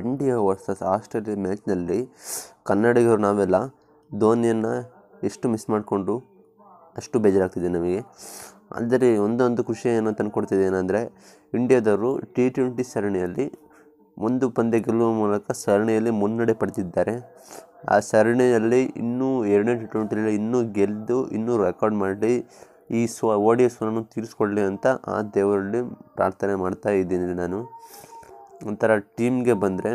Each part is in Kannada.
ಇಂಡಿಯಾ ವರ್ಸಸ್ ಆಸ್ಟ್ರೇಲಿಯಾ ಮ್ಯಾಚ್ನಲ್ಲಿ ಕನ್ನಡಿಗರು ನಾವೆಲ್ಲ ಧೋನಿಯನ್ನು ಎಷ್ಟು ಮಿಸ್ ಮಾಡಿಕೊಂಡು ಅಷ್ಟು ಬೇಜಾರಾಗ್ತಿದೆ ನಮಗೆ ಆದರೆ ಒಂದೊಂದು ಖುಷಿ ಏನೋ ತಂದುಕೊಡ್ತಿದೆ ಏನಂದರೆ ಇಂಡಿಯಾದವರು ಟಿ ಟ್ವೆಂಟಿ ಸರಣಿಯಲ್ಲಿ ಒಂದು ಪಂದ್ಯ ಗೆಲ್ಲುವ ಮೂಲಕ ಸರಣಿಯಲ್ಲಿ ಮುನ್ನಡೆ ಪಡೆದಿದ್ದಾರೆ ಆ ಸರಣಿಯಲ್ಲಿ ಇನ್ನೂ ಎರಡನೇ ಟಿ ಟ್ವೆಂಟಿಯಲ್ಲಿ ಇನ್ನೂ ಗೆದ್ದು ಇನ್ನೂ ರೆಕಾರ್ಡ್ ಮಾಡಿ ಈ ಸ್ವ ಎಸ್ ಸ್ವರನ್ನು ತೀರಿಸ್ಕೊಳ್ಳಿ ಅಂತ ಆ ದೇವರಲ್ಲಿ ಪ್ರಾರ್ಥನೆ ಮಾಡ್ತಾ ಇದ್ದೀನಿ ನಾನು ಒಂಥರ ಟೀಮ್ಗೆ ಬಂದರೆ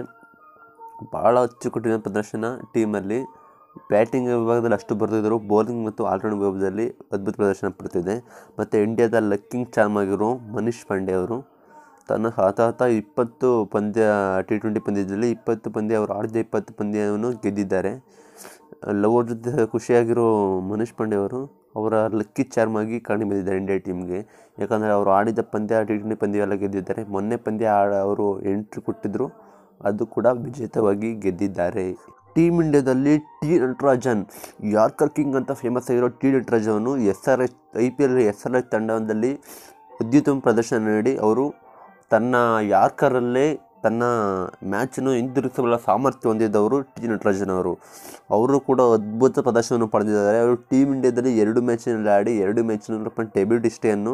ಭಾಳ ಅಚ್ಚುಕಟ್ಟಿನ ಪ್ರದರ್ಶನ ಟೀಮಲ್ಲಿ ಬ್ಯಾಟಿಂಗ್ ವಿಭಾಗದಲ್ಲಿ ಅಷ್ಟು ಬರೆದಿದ್ದರು ಬೌಲಿಂಗ್ ಮತ್ತು ಆಲ್ರೌಂಡ್ ವಿಭಾಗದಲ್ಲಿ ಅದ್ಭುತ ಪ್ರದರ್ಶನ ಪಡ್ತಿದೆ ಮತ್ತು ಇಂಡಿಯಾದ ಲಕ್ಕಿಂಗ್ ಚಾಮ್ ಆಗಿರೋ ಮನೀಶ್ ಪಾಂಡೆ ಅವರು ತನ್ನ ಹತಾತ ಇಪ್ಪತ್ತು ಪಂದ್ಯ ಟಿ ಟ್ವೆಂಟಿ ಪಂದ್ಯದಲ್ಲಿ ಇಪ್ಪತ್ತು ಪಂದ್ಯ ಅವರು ಆಡಿದ ಇಪ್ಪತ್ತು ಪಂದ್ಯವನ್ನು ಗೆದ್ದಿದ್ದಾರೆ ಲವರ್ ಜೊತೆ ಖುಷಿಯಾಗಿರೋ ಮನೀಶ್ ಪಾಂಡೆ ಅವರು ಅವರ ಲಕ್ಕಿ ಚಾರ್ಮ್ ಆಗಿ ಕಾಣಿಬಿದ್ದಿದ್ದಾರೆ ಇಂಡಿಯಾ ಟೀಮ್ಗೆ ಯಾಕಂದರೆ ಅವರು ಆಡಿದ ಪಂದ್ಯ ಟಿ ಟ್ವೆಂಟಿ ಎಲ್ಲ ಗೆದ್ದಿದ್ದಾರೆ ಮೊನ್ನೆ ಪಂದ್ಯ ಆಡ ಅವರು ಎಂಟ್ರಿ ಕೊಟ್ಟಿದ್ದರು ಅದು ಕೂಡ ವಿಜೇತವಾಗಿ ಗೆದ್ದಿದ್ದಾರೆ ಟೀಮ್ ಇಂಡಿಯಾದಲ್ಲಿ ಟಿ ನಟರಾಜನ್ ಯಾರ್ಕರ್ ಕಿಂಗ್ ಅಂತ ಫೇಮಸ್ ಆಗಿರೋ ಟಿ ನಟರಾಜನ್ನು S R H I P L S R H ತಂಡದಲ್ಲಿ ಅತ್ಯುತ್ತಮ ಪ್ರದರ್ಶನ ನೀಡಿ ಅವರು ತನ್ನ ಯಾರ್ಕರಲ್ಲೇ ತನ್ನ ಮ್ಯಾಚನ್ನು ಹಿಂದಿರುಗಿಸಬಲ್ಲ ಸಾಮರ್ಥ್ಯ ಹೊಂದಿದ್ದವರು ಟಿ ನಟರಾಜನ್ ಅವರು ಅವರು ಕೂಡ ಅದ್ಭುತ ಪ್ರದರ್ಶನವನ್ನು ಪಡೆದಿದ್ದಾರೆ ಅವರು ಟೀಮ್ ಇಂಡಿಯಾದಲ್ಲಿ ಎರಡು ಮ್ಯಾಚಿನಲ್ಲಿ ಆಡಿ ಎರಡು ಮ್ಯಾಚಿನ ಟೆಬಿಲ್ ಡಿಸ್ಟಿಯನ್ನು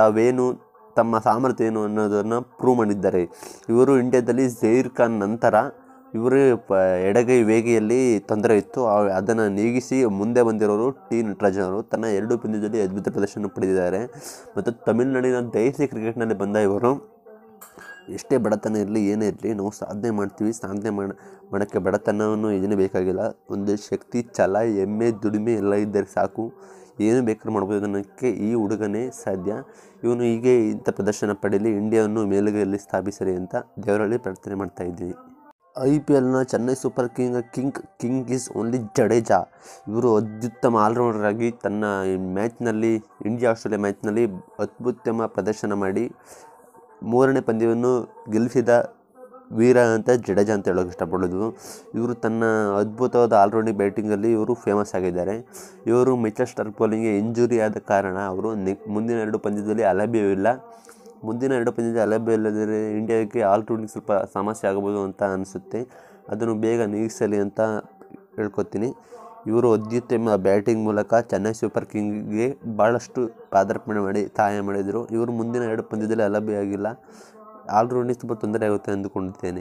ತಾವೇನು ತಮ್ಮ ಸಾಮರ್ಥ್ಯ ಏನು ಅನ್ನೋದನ್ನು ಪ್ರೂವ್ ಮಾಡಿದ್ದಾರೆ ಇವರು ಇಂಡಿಯಾದಲ್ಲಿ ಜೈರ್ ಖಾನ್ ನಂತರ ಇವರು ಎಡಗೈ ವೇಗಿಯಲ್ಲಿ ತೊಂದರೆ ಇತ್ತು ಅದನ್ನು ನೀಗಿಸಿ ಮುಂದೆ ಬಂದಿರೋರು ಟಿ ನಟರಾಜನ್ ಅವರು ತನ್ನ ಎರಡು ಪಂದ್ಯದಲ್ಲಿ ಅದ್ಭುತ ಪ್ರದರ್ಶನ ಪಡೆದಿದ್ದಾರೆ ಮತ್ತು ತಮಿಳುನಾಡಿನ ದೇಸಿ ಕ್ರಿಕೆಟ್ನಲ್ಲಿ ಬಂದ ಇವರು ಎಷ್ಟೇ ಬಡತನ ಇರಲಿ ಏನೇ ಇರಲಿ ನಾವು ಸಾಧನೆ ಮಾಡ್ತೀವಿ ಸಾಧನೆ ಮಾಡೋಕ್ಕೆ ಬಡತನವನ್ನು ಏನೇ ಬೇಕಾಗಿಲ್ಲ ಒಂದು ಶಕ್ತಿ ಛಲ ಹೆಮ್ಮೆ ದುಡಿಮೆ ಎಲ್ಲ ಇದ್ದರೆ ಸಾಕು ಏನು ಬೇಕಾದ್ರೂ ಮಾಡ್ಬೋದು ಅನ್ನೋಕ್ಕೆ ಈ ಹುಡುಗನೇ ಸಾಧ್ಯ ಇವನು ಹೀಗೆ ಇಂಥ ಪ್ರದರ್ಶನ ಪಡೆಯಲಿ ಇಂಡಿಯಾವನ್ನು ಮೇಲುಗೈಯಲ್ಲಿ ಸ್ಥಾಪಿಸಲಿ ಅಂತ ದೇವರಲ್ಲಿ ಪ್ರಾರ್ಥನೆ ಮಾಡ್ತಾ ಇದ್ದೀವಿ ಐ ಪಿ ಎಲ್ನ Chennai super king king king is only Jadeja ಇವರು ಅತ್ಯುತ್ತಮ ಆಲ್ರೌಂಡರ್ ಆಗಿ ತನ್ನ ಮ್ಯಾಚ್ನಲ್ಲಿ ಇಂಡಿಯಾ ಆಸ್ಟ್ರೇಲಿಯಾ ಮ್ಯಾಚ್ನಲ್ಲಿ ಅದ್ಭುತಮ ಪ್ರದರ್ಶನ ಮಾಡಿ ಮೂರನೇ ಪಂದ್ಯವನ್ನು ಗೆಲ್ಲಿಸಿದ ವೀರ ಅಂತ ಜಡೇಜಾ ಅಂತ ಹೇಳೋಕೆ ಇಷ್ಟಪಡೋದು ಇವರು ತನ್ನ ಅದ್ಭುತವಾದ ಆಲ್ರೌಂಡಿಂಗ್ ಬ್ಯಾಟಿಂಗಲ್ಲಿ ಇವರು ಫೇಮಸ್ ಆಗಿದ್ದಾರೆ ಇವರು ಮಿಚಲ್ ಸ್ಟಾರ್ ಬೌಲಿಂಗ್ಗೆ ಇಂಜುರಿ ಆದ ಕಾರಣ ಅವರು ಮುಂದಿನ ಎರಡು ಪಂದ್ಯದಲ್ಲಿ ಅಲಭ್ಯವಿಲ್ಲ ಮುಂದಿನ ಎರಡು ಪಂದ್ಯದಲ್ಲಿ ಅಲಭ್ಯ ಇಲ್ಲದಿದ್ದರೆ ಇಂಡಿಯಾಕ್ಕೆ ಆಲ್ರೌಂಡಿಂಗ್ ಸ್ವಲ್ಪ ಸಮಸ್ಯೆ ಆಗಬಹುದು ಅಂತ ಅನಿಸುತ್ತೆ ಅದನ್ನು ಬೇಗ ನೀಗಿಸಲಿ ಅಂತ ಹೇಳ್ಕೊತೀನಿ ಇವರು ಅತ್ಯುತ್ತಮ ಬ್ಯಾಟಿಂಗ್ ಮೂಲಕ ಚೆನ್ನೈ ಸೂಪರ್ ಕಿಂಗ್ಗೆ ಭಾಳಷ್ಟು ಪಾದಾರ್ಪಣೆ ಮಾಡಿ ಸಹಾಯ ಮಾಡಿದರು ಇವರು ಮುಂದಿನ ಎರಡು ಪಂದ್ಯದಲ್ಲಿ ಆಲ್ ಆಲ್ರೌಂಡಿಗೆ ತುಂಬ ತೊಂದರೆ ಆಗುತ್ತೆ ಅಂದುಕೊಂಡಿದ್ದೇನೆ